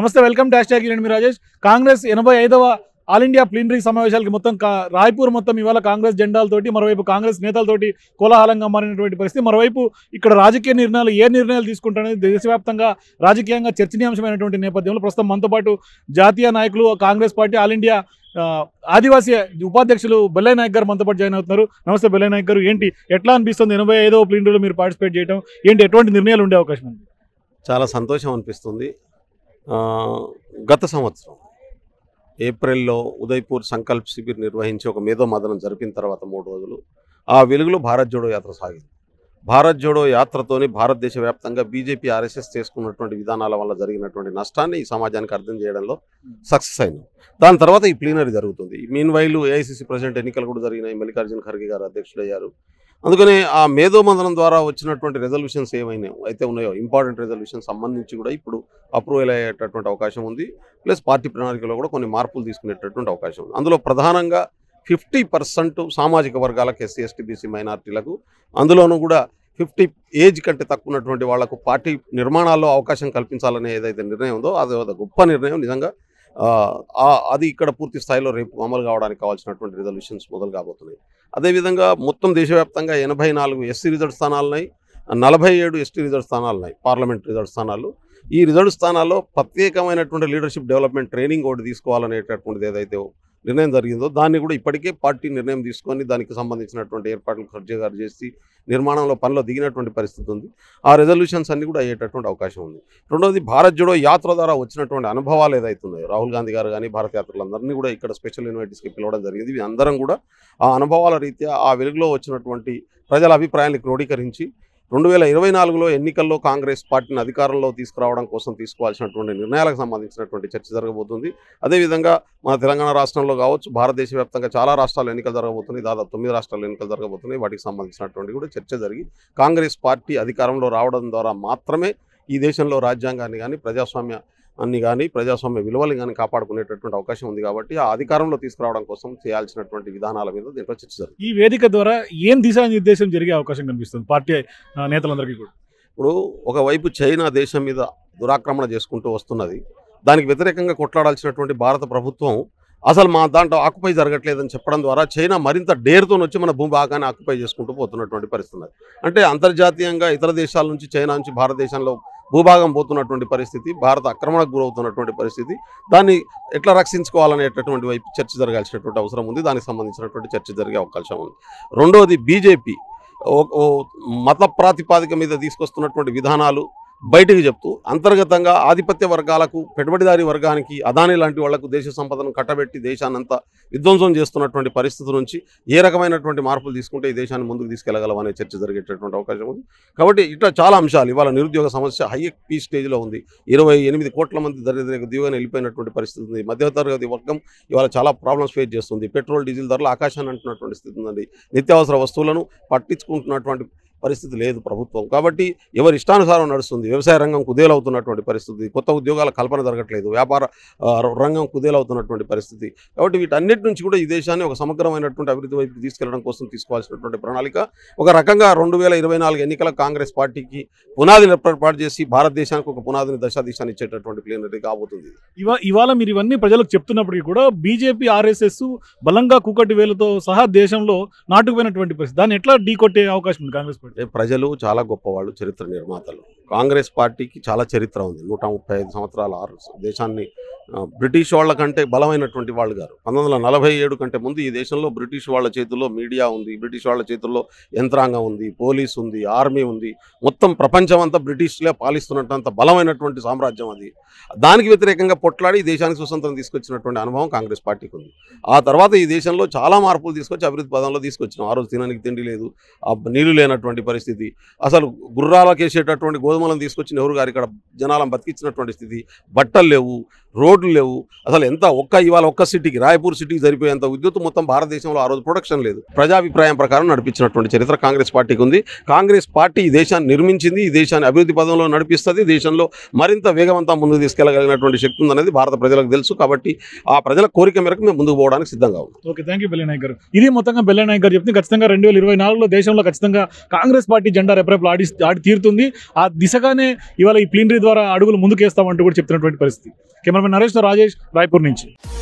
నమస్తే welcome dash tag నేను మీ రాజేష్ కాంగ్రెస్ ఎనభై ఐదవ ఆల్ ఇండియా ప్లీనరీ సమావేశాలకి మొత్తం రాయ్పూర్ మొత్తం ఇవాళ కాంగ్రెస్ జెండాలతోటి మరోవైపు కాంగ్రెస్ నేతలతోటి కోలాహలంగా మారినటువంటి పరిస్థితి మరోవైపు ఇక్కడ రాజకీయ నిర్ణయాలు ఏ నిర్ణయాలు తీసుకుంటారనేది దేశవ్యాప్తంగా రాజకీయంగా చర్చనీయాంశమైనటువంటి నేపథ్యంలో ప్రస్తుతం మనతో పాటు జాతీయ నాయకులు Congress party all India Adivasi ఉపాధ్యక్షులు బెల్లయ్య నాయక్ గారు మనతో పాటు జాయిన్ అవుతున్నారు నమస్తే బెల్లయ్య నాయక్ గారు ఏంటి ఎట్లా అనిపిస్తుంది ఎనభై ఐదవ ప్లీనరీలో మీరు పార్టిసిపేట్ చేయడం ఏంటి ఎటువంటి నిర్ణయాలు ఉండే అవకాశం ఉంది చాలా సంతోషం అనిపిస్తుంది గత సంవత్సరం ఏప్రిల్లో ఉదయ్పూర్ సంకల్ప్ శిబిర్ నిర్వహించి ఒక మేధో మదనం జరిపిన తర్వాత మూడు రోజులు ఆ వెలుగులో భారత్ జోడో యాత్ర సాగింది భారత్ జోడో యాత్రతోని భారతదేశ వ్యాప్తంగా బీజేపీ ఆర్ఎస్ఎస్ చేసుకున్నటువంటి విధానాల వల్ల జరిగినటువంటి నష్టాన్ని ఈ సమాజానికి అర్థం చేయడంలో సక్సెస్ అయింది దాని తర్వాత ఈ ప్లీనరీ జరుగుతుంది మీన్ వైలు ఏఐసిసి ప్రెసిడెంట్ ఎన్నికలు కూడా జరిగినాయి మల్లికార్జున ఖర్గే గారు అధ్యక్షుడయ్యారు అందుకని ఆ మేధోమందనం ద్వారా వచ్చినటువంటి రెజల్యూషన్స్ ఏమైనా అయితే ఉన్నాయో ఇంపార్టెంట్ రెజల్యూషన్ సంబంధించి కూడా ఇప్పుడు అప్రూవల్ అయ్యేటటువంటి అవకాశం ఉంది ప్లస్ పార్టీ ప్రణాళికలో కూడా కొన్ని మార్పులు తీసుకునేటటువంటి అవకాశం ఉంది అందులో ప్రధానంగా ఫిఫ్టీ పర్సెంట్ సామాజిక వర్గాలకు ఎస్సీ ఎస్టీ బీసీ మైనార్టీలకు అందులోనూ కూడా ఫిఫ్టీ ఏజ్ కంటే తక్కువ ఉన్నటువంటి వాళ్లకు పార్టీ నిర్మాణాల్లో అవకాశం కల్పించాలనే ఏదైతే నిర్ణయం ఉందో అది ఒక గొప్ప నిర్ణయం నిజంగా అది ఇక్కడ పూర్తి స్థాయిలో రేపు అమలు కావడానికి కావాల్సినటువంటి రిజల్యూషన్స్ మొదలు కాబోతున్నాయి అదేవిధంగా మొత్తం దేశవ్యాప్తంగా ఎనభై నాలుగు ఎస్సీ రిజర్వ్ స్థానాలు ఉన్నాయి నలభై ఏడు ఎస్టీ రిజర్వ్ స్థానాలు ఉన్నాయి పార్లమెంట్ రిజర్వ్ స్థానాలు ఈ రిజర్వ్ స్థానాల్లో ప్రత్యేకమైనటువంటి లీడర్షిప్ డెవలప్మెంట్ ట్రైనింగ్ ఒకటి తీసుకోవాలనేటటువంటిది ఏదైతే నిర్ణయం జరిగిందో దాన్ని కూడా ఇప్పటికే పార్టీ నిర్ణయం తీసుకొని దానికి సంబంధించినటువంటి ఏర్పాట్లు ఖర్చు చేసి నిర్మాణంలో పనిలో దిగినటువంటి పరిస్థితి ఉంది ఆ రెజల్యూషన్స్ అన్నీ కూడా అయ్యేటటువంటి అవకాశం ఉంది రెండవది భారత్ జోడో యాత్ర ద్వారా వచ్చినటువంటి అనుభవాలు ఏదైతున్నాయో రాహుల్ గాంధీ గారు కానీ భారత యాత్రలందరినీ కూడా ఇక్కడ స్పెషల్ ఇన్వైటీస్కి పిలవడం జరిగింది ఇవి అందరం కూడా ఆ అనుభవాల రీత్యా ఆ వెలుగులో వచ్చినటువంటి ప్రజల అభిప్రాయాన్ని క్రోడీకరించి రెండు వేల ఇరవై నాలుగులో ఎన్నికల్లో కాంగ్రెస్ పార్టీని అధికారంలో తీసుకురావడం కోసం తీసుకోవాల్సినటువంటి నిర్ణయాలకు సంబంధించినటువంటి చర్చ జరగబోతుంది అదేవిధంగా మన తెలంగాణ రాష్ట్రంలో కావచ్చు భారతదేశ వ్యాప్తంగా చాలా రాష్ట్రాలు ఎన్నికలు జరగబోతున్నాయి దాదాపు తొమ్మిది రాష్ట్రాలు ఎన్నికలు జరగబోతున్నాయి వాటికి సంబంధించినటువంటి కూడా చర్చ జరిగి కాంగ్రెస్ పార్టీ అధికారంలో రావడం ద్వారా మాత్రమే ఈ దేశంలో రాజ్యాంగాన్ని కానీ ప్రజాస్వామ్య అన్ని కానీ ప్రజాస్వామ్య విలువలు కానీ కాపాడుకునేటటువంటి అవకాశం ఉంది కాబట్టి ఆ అధికారంలో తీసుకురావడం కోసం చేయాల్సినటువంటి విధానాల మీద దీంట్లో చర్చ జరుగుతుంది ఈ వేదిక ద్వారా ఏం దిశానిర్దేశం జరిగే అవకాశం కనిపిస్తుంది పార్టీ నేతలందరికీ కూడా ఇప్పుడు ఒకవైపు చైనా దేశం మీద దురాక్రమణ చేసుకుంటూ వస్తున్నది దానికి వ్యతిరేకంగా కొట్లాడాల్సినటువంటి భారత ప్రభుత్వం అసలు మా దాంట్లో ఆక్యుపై జరగట్లేదని చెప్పడం ద్వారా చైనా మరింత డేర్తో వచ్చి మన భూభాగాన్ని ఆక్యుపై చేసుకుంటూ పోతున్నటువంటి పరిస్థితి అంటే అంతర్జాతీయంగా ఇతర దేశాల నుంచి చైనా నుంచి భారతదేశంలో భూభాగం పోతున్నటువంటి పరిస్థితి భారత ఆక్రమణకు గురవుతున్నటువంటి పరిస్థితి దాన్ని ఎట్లా రక్షించుకోవాలనేటటువంటి వైపు చర్చ జరగాల్సినటువంటి అవసరం ఉంది దానికి సంబంధించినటువంటి చర్చ జరిగే అవకాశం ఉంది రెండవది బీజేపీ మత ప్రాతిపాదిక మీద తీసుకొస్తున్నటువంటి విధానాలు బయటకు చెప్తూ అంతర్గతంగా ఆధిపత్య వర్గాలకు పెట్టుబడిదారి వర్గానికి అదాని లాంటి వాళ్లకు దేశ సంపదను కట్టబెట్టి దేశాన్నంతా విధ్వంసం చేస్తున్నటువంటి పరిస్థితి నుంచి ఏ రకమైనటువంటి మార్పులు తీసుకుంటే ఈ దేశాన్ని ముందుకు తీసుకెళ్లగలం అనే చర్చ జరిగేటటువంటి అవకాశం ఉంది కాబట్టి ఇట్లా చాలా అంశాలు ఇవాళ నిరుద్యోగ సమస్య హై పీ స్టేజ్లో ఉంది ఇరవై ఎనిమిది కోట్ల మంది దరిద్ర ఉద్యోగాన్ని వెళ్ళిపోయినటువంటి పరిస్థితి ఉంది మధ్యతరగతి వర్గం ఇవాళ చాలా ప్రాబ్లమ్స్ ఫేస్ చేస్తుంది పెట్రోల్ డీజిల్ ధరలు ఆకాశాన్ని అంటున్నటువంటి స్థితి ఉందండి నిత్యావసర వస్తువులను పట్టించుకుంటున్నటువంటి పరిస్థితి లేదు ప్రభుత్వం కాబట్టి ఎవరి ఇష్టానుసారం నడుస్తుంది వ్యవసాయ రంగం కుదేలవుతున్నటువంటి పరిస్థితి కొత్త ఉద్యోగాల కల్పన జరగట్లేదు వ్యాపార రంగం కుదేలవుతున్నటువంటి పరిస్థితి కాబట్టి వీటన్నిటి నుంచి కూడా ఈ దేశాన్ని ఒక సమగ్రమైనటువంటి అభివృద్ధి వైపు తీసుకెళ్లడం కోసం తీసుకోవాల్సినటువంటి ప్రణాళిక ఒక రకంగా రెండు ఎన్నికల కాంగ్రెస్ పార్టీకి పునాదిని ఏర్పాటు చేసి భారతదేశానికి ఒక పునాదిని దశాదిశాన్ని ఇచ్చేటటువంటి ప్లేనరీ కాబోతుంది ఇవాళ మీరు ఇవన్నీ ప్రజలకు చెప్తున్నప్పటికీ కూడా బీజేపీ ఆర్ఎస్ఎస్ బలంగా కూకటి వేలతో సహా దేశంలో నాటుకుపోయినటువంటి పరిస్థితి దాన్ని ఎట్లా ఢీకొట్టే అవకాశం ఉంది కాంగ్రెస్ ప్రజలు చాలా గొప్పవాళ్ళు చరిత్ర నిర్మాతలు కాంగ్రెస్ పార్టీకి చాలా చరిత్ర ఉంది నూట ముప్పై ఐదు సంవత్సరాల ఆరు దేశాన్ని బ్రిటిష్ వాళ్ళ కంటే బలమైనటువంటి వాళ్ళు గారు పంతొమ్మిది వందల నలభై ఏడు కంటే ముందు ఈ దేశంలో బ్రిటిష్ వాళ్ళ చేతుల్లో మీడియా ఉంది బ్రిటిష్ వాళ్ళ చేతుల్లో యంత్రాంగం ఉంది పోలీస్ ఉంది ఆర్మీ ఉంది మొత్తం ప్రపంచం అంతా బ్రిటిష్లే పాలిస్తున్నట్టు బలమైనటువంటి సామ్రాజ్యం అది దానికి వ్యతిరేకంగా పొట్లాడి దేశానికి స్వతంత్రం తీసుకొచ్చినటువంటి అనుభవం కాంగ్రెస్ పార్టీకి ఉంది ఆ తర్వాత ఈ దేశంలో చాలా మార్పులు తీసుకొచ్చి అభివృద్ధి పదంలో తీసుకొచ్చినాం ఆ రోజు తినడానికి తిండి లేదు నీళ్లు లేనటువంటి పరిస్థితి అసలు గుర్రాలకు వేసేటటువంటి గోధుమ గోధుమలను తీసుకొచ్చి నెహ్రూ గారు ఇక్కడ జనాలను బతికించినటువంటి స్థితి బట్టలు లేవు రోడ్లు లేవు అసలు ఎంత ఒక్క ఇవాళ ఒక్క సిటీకి రాయపూర్ సిటీకి సరిపోయేంత విద్యుత్ మొత్తం భారతదేశంలో ఆ రోజు ప్రొడక్షన్ లేదు ప్రజాభిప్రాయం ప్రకారం నడిపించినటువంటి చరిత్ర కాంగ్రెస్ పార్టీకి ఉంది కాంగ్రెస్ పార్టీ ఈ దేశాన్ని నిర్మించింది ఈ దేశాన్ని అభివృద్ధి పదంలో నడిపిస్తుంది దేశంలో మరింత వేగవంతం ముందుకు తీసుకెళ్లగలిగినటువంటి శక్తి ఉందనేది భారత ప్రజలకు తెలుసు కాబట్టి ఆ ప్రజల కోరిక మేరకు మేము ముందుకు పోవడానికి సిద్ధంగా ఉంది ఓకే థ్యాంక్ యూ గారు ఇది మొత్తంగా బెల్లనాయక్ గారు చెప్తే ఖచ్చితంగా రెండు వేల ఇరవై నాలుగులో దేశంలో ఖచ్చితంగా కాంగ్రెస్ పార్టీ జెండా రెపరెపలు ఆడి ఆడి తీరుతుంది ఆ దిశగానే ఇవాళ ఈ ప్లీనరీ ద్వారా అడుగులు ముందుకేస్తామంటూ కూడా చెప్తున్నటువంటి పరిస్థితి కెమెరామెన్ నరేష్ రాజేష్ రాయ్పూర్ నుంచి